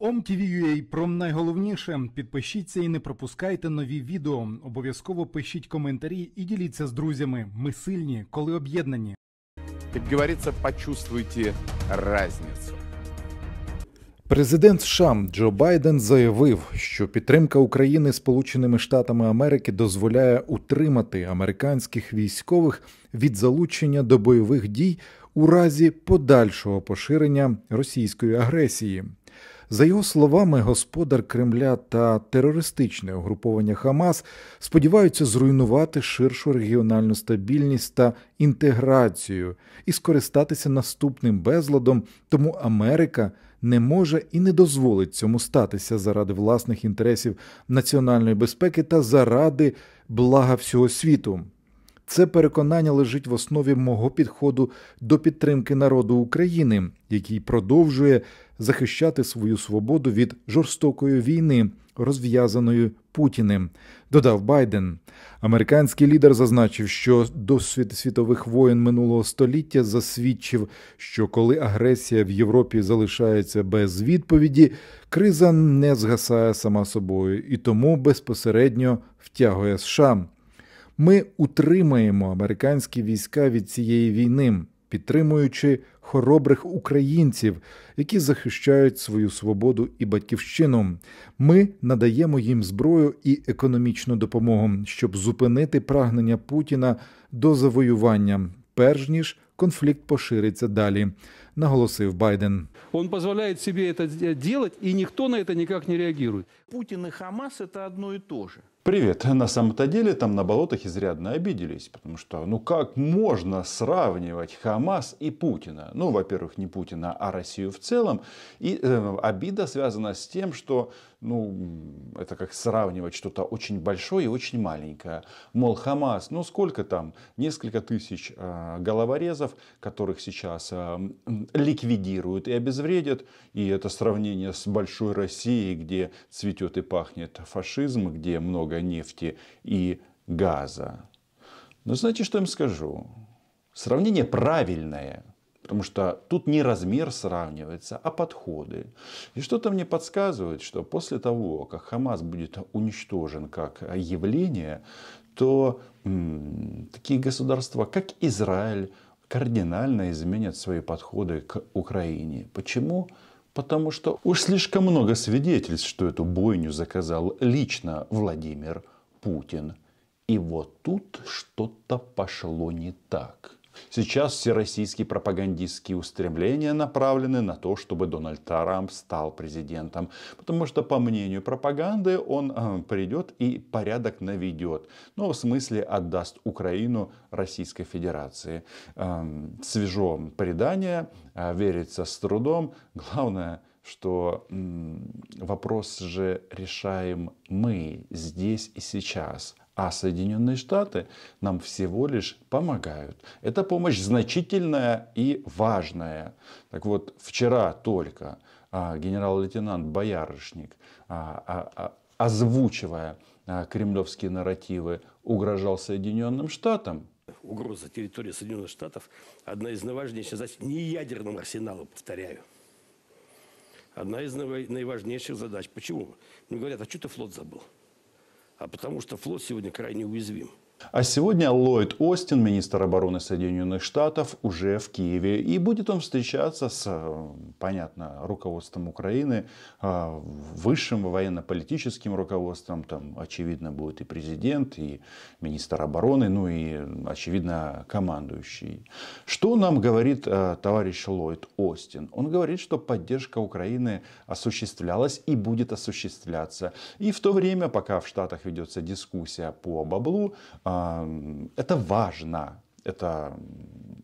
OMTV.ua про найголовніше. Підпишіться і не пропускайте нові відео. Обов'язково пишіть коментарі і діліться з друзями. Ми сильні, коли об'єднані. Як говориться, почувствуйте різницю. Президент США Джо Байден заявив, що підтримка України Сполученими Штатами Америки дозволяє утримати американських військових від залучення до бойових дій у разі подальшого поширення російської агресії. За його словами, господар Кремля та терористичне угруповання Хамас сподіваються зруйнувати ширшу регіональну стабільність та інтеграцію і скористатися наступним безладом, тому Америка не може і не дозволить цьому статися заради власних інтересів національної безпеки та заради блага всього світу. Це переконання лежить в основі мого підходу до підтримки народу України, який продовжує захищати свою свободу від жорстокої війни, розв'язаної Путіним. Додав Байден. Американський лідер зазначив, що досвід світових воєн минулого століття засвідчив, що коли агресія в Європі залишається без відповіді, криза не згасає сама собою і тому безпосередньо втягує США. Ми утримаємо американські війська від цієї війни, підтримуючи хоробрих українців, які захищають свою свободу і батьківщину. Ми надаємо їм зброю і економічну допомогу, щоб зупинити прагнення Путіна до завоювання, перш ніж конфлікт пошириться далі. наголосив Байден. Он позволяет себе это делать, и никто на это никак не реагирует. Путін і Хамас это одно и то же. Привет. На самом-то деле там на болотах изрядно обиделись, потому что ну как можно сравнивать Хамас и Путина? Ну, во-первых, не Путина, а Россию в целом. И э, обида связана с тем, что ну это как сравнивать что-то очень большое и очень маленькое. Мол, Хамас, ну сколько там, несколько тысяч э, головорезов, которых сейчас э, ликвидируют и обезвредят. И это сравнение с большой Россией, где цветет и пахнет фашизм, где много нефти и газа. Но знаете, что я им скажу? Сравнение правильное, потому что тут не размер сравнивается, а подходы. И что-то мне подсказывает, что после того, как Хамас будет уничтожен как явление, то м- такие государства, как Израиль, кардинально изменят свои подходы к Украине. Почему? Потому что уж слишком много свидетельств, что эту бойню заказал лично Владимир Путин. И вот тут что-то пошло не так. Сейчас все российские пропагандистские устремления направлены на то, чтобы Дональд Трамп стал президентом. Потому что, по мнению пропаганды, он э, придет и порядок наведет. Но ну, в смысле отдаст Украину Российской Федерации. Э, свежо предание, э, верится с трудом. Главное, что вопрос же решаем мы здесь и сейчас, а Соединенные Штаты нам всего лишь помогают. Эта помощь значительная и важная. Так вот, вчера только а, генерал-лейтенант Боярышник, а, а, озвучивая кремлевские нарративы, угрожал Соединенным Штатам. Угроза территории Соединенных Штатов – одна из наиважнейших задач, не ядерным арсеналом, повторяю, одна из наиважнейших задач. Почему? Мне говорят, а что ты флот забыл? а потому что флот сегодня крайне уязвим. А сегодня Ллойд Остин, министр обороны Соединенных Штатов, уже в Киеве. И будет он встречаться с, э, понятно, руководством Украины, э, высшим военно-политическим руководством. Там, очевидно, будет и президент, и министр обороны, ну и, очевидно, командующий. Что нам говорит э, товарищ Ллойд Остин? Он говорит, что поддержка Украины осуществлялась и будет осуществляться. И в то время, пока в Штатах ведется дискуссия по баблу, это важно. Это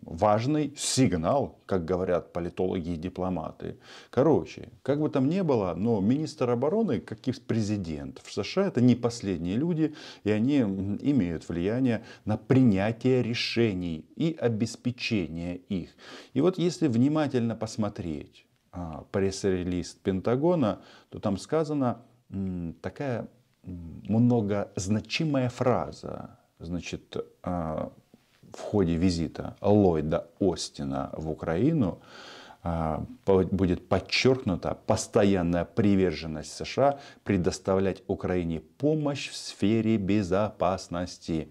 важный сигнал, как говорят политологи и дипломаты. Короче, как бы там ни было, но министр обороны, как и президент в США, это не последние люди, и они имеют влияние на принятие решений и обеспечение их. И вот если внимательно посмотреть а, пресс-релиз Пентагона, то там сказана такая многозначимая фраза значит, а, в ходе визита Ллойда Остина в Украину а, будет подчеркнута постоянная приверженность США предоставлять Украине помощь в сфере безопасности.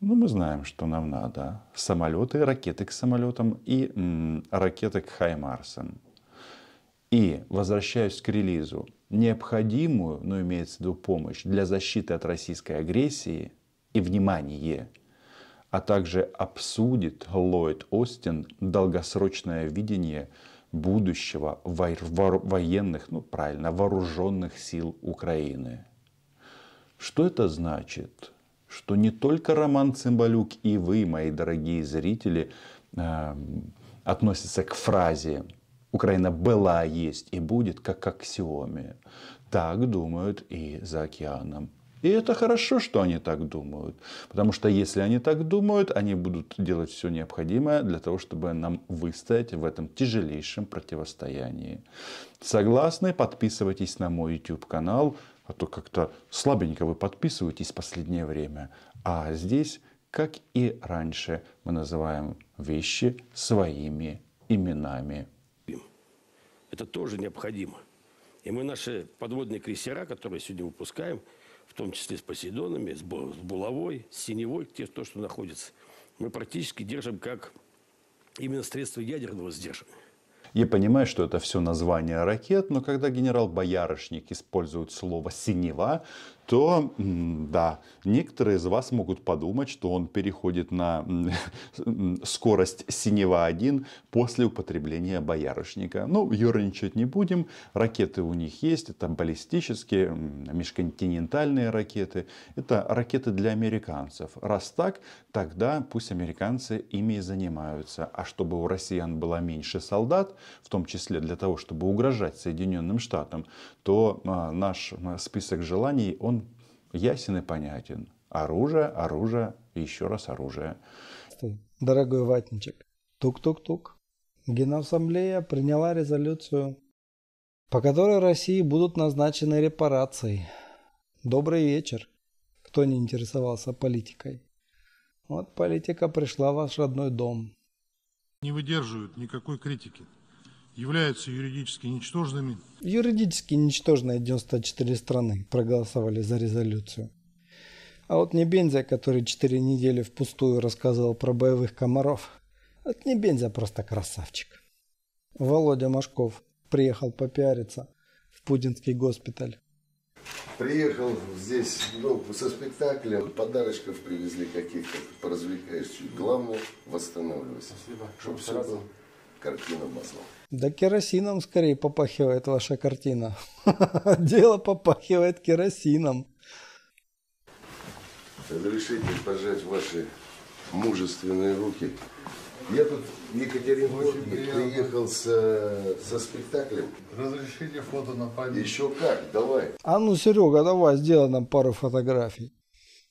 Ну, мы знаем, что нам надо. Самолеты, ракеты к самолетам и м, ракеты к Хаймарсам. И, возвращаюсь к релизу, необходимую, но имеется в виду помощь для защиты от российской агрессии – и внимание, а также обсудит Ллойд Остин долгосрочное видение будущего военных, ну правильно, вооруженных сил Украины. Что это значит? Что не только Роман Цимбалюк и вы, мои дорогие зрители, эм, относятся к фразе «Украина была, есть и будет», как к аксиоме. Так думают и за океаном. И это хорошо, что они так думают. Потому что если они так думают, они будут делать все необходимое для того, чтобы нам выстоять в этом тяжелейшем противостоянии. Согласны? Подписывайтесь на мой YouTube канал. А то как-то слабенько вы подписываетесь в последнее время. А здесь, как и раньше, мы называем вещи своими именами. Это тоже необходимо. И мы наши подводные крейсера, которые сегодня выпускаем, в том числе с Посейдонами, с Булавой, с Синевой, те, то, что находится. Мы практически держим как именно средство ядерного сдерживания. Я понимаю, что это все название ракет, но когда генерал Боярышник использует слово «синева», то да, некоторые из вас могут подумать, что он переходит на скорость синева 1 после употребления боярышника. Ну, ерничать не будем, ракеты у них есть, это баллистические, межконтинентальные ракеты, это ракеты для американцев. Раз так, тогда пусть американцы ими и занимаются. А чтобы у россиян было меньше солдат, в том числе для того, чтобы угрожать Соединенным Штатам, то а, наш список желаний, он ясен и понятен. Оружие, оружие, еще раз оружие. Дорогой ватничек, тук-тук-тук. Генассамблея приняла резолюцию, по которой России будут назначены репарации. Добрый вечер, кто не интересовался политикой. Вот политика пришла в ваш родной дом. Не выдерживают никакой критики являются юридически ничтожными. Юридически ничтожные 94 страны проголосовали за резолюцию. А вот Небензя, который 4 недели впустую рассказывал про боевых комаров, от Небензя просто красавчик. Володя Машков приехал попиариться в Путинский госпиталь. Приехал здесь ну, со спектакля, подарочков привезли каких-то, поразвлекаешь чуть. Главное, восстанавливайся. Спасибо. Чтобы все было картина маслом. Да керосином скорее попахивает ваша картина. Дело попахивает керосином. Разрешите пожать ваши мужественные руки. Я тут в Екатеринбурге приехал со, со спектаклем. Разрешите фото на память? Еще как, давай. А ну, Серега, давай, сделай нам пару фотографий.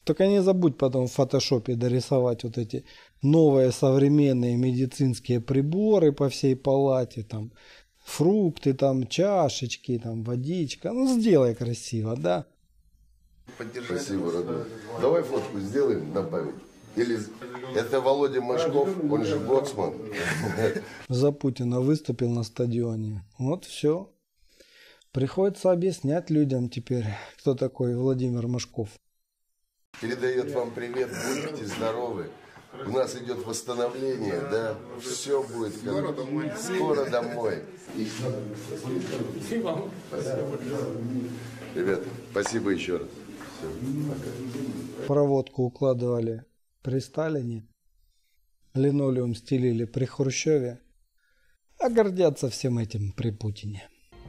Только не забудь потом в фотошопе дорисовать вот эти новые современные медицинские приборы по всей палате, там фрукты, там чашечки, там водичка. Ну сделай красиво, да? Поддержать Спасибо, родной. Давай фотку сделаем на Или это Володя Машков, он же Боцман. За Путина выступил на стадионе. Вот все. Приходится объяснять людям теперь, кто такой Владимир Машков передает вам привет, будьте здоровы. У нас идет восстановление, да, все будет как... скоро домой. Скоро домой. И... Ребята, спасибо еще раз. Все, Проводку укладывали при Сталине, линолеум стелили при Хрущеве, а гордятся всем этим при Путине.